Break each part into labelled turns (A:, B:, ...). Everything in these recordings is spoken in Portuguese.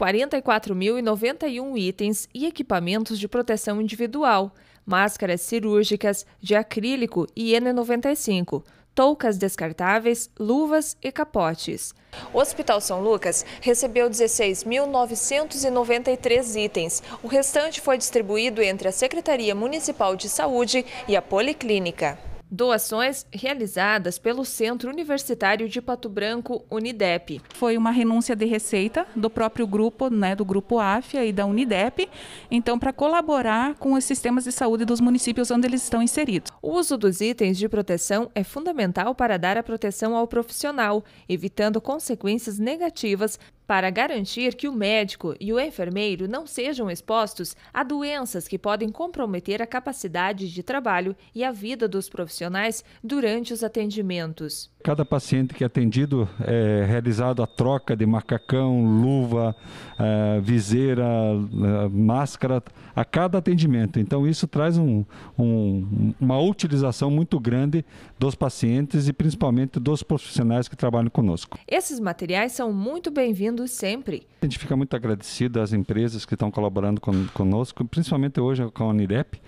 A: 44.091 itens e equipamentos de proteção individual, máscaras cirúrgicas de acrílico e N95, toucas descartáveis, luvas e capotes. O Hospital São Lucas recebeu 16.993 itens. O restante foi distribuído entre a Secretaria Municipal de Saúde e a Policlínica. Doações realizadas pelo Centro Universitário de Pato Branco, Unidep. Foi uma renúncia de receita do próprio grupo, né, do grupo AFIA e da Unidep, então para colaborar com os sistemas de saúde dos municípios onde eles estão inseridos. O uso dos itens de proteção é fundamental para dar a proteção ao profissional, evitando consequências negativas para garantir que o médico e o enfermeiro não sejam expostos a doenças que podem comprometer a capacidade de trabalho e a vida dos profissionais durante os atendimentos.
B: Cada paciente que é atendido é realizado a troca de macacão, luva, é, viseira, é, máscara a cada atendimento. Então isso traz um, um, uma utilização muito grande dos pacientes e principalmente dos profissionais que trabalham conosco.
A: Esses materiais são muito bem-vindos ajudando sempre.
B: A gente fica muito agradecido às empresas que estão colaborando con conosco, principalmente hoje com a Unirep,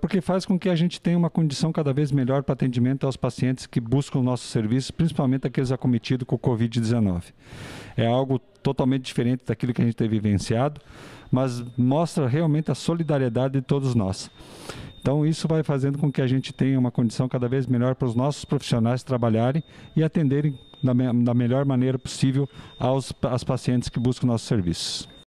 B: porque faz com que a gente tenha uma condição cada vez melhor para atendimento aos pacientes que buscam nosso serviço, principalmente aqueles acometidos com o Covid-19. É algo totalmente diferente daquilo que a gente tem vivenciado, mas mostra realmente a solidariedade de todos nós. Então, isso vai fazendo com que a gente tenha uma condição cada vez melhor para os nossos profissionais trabalharem e atenderem da, me, da melhor maneira possível aos, as pacientes que buscam nossos serviços.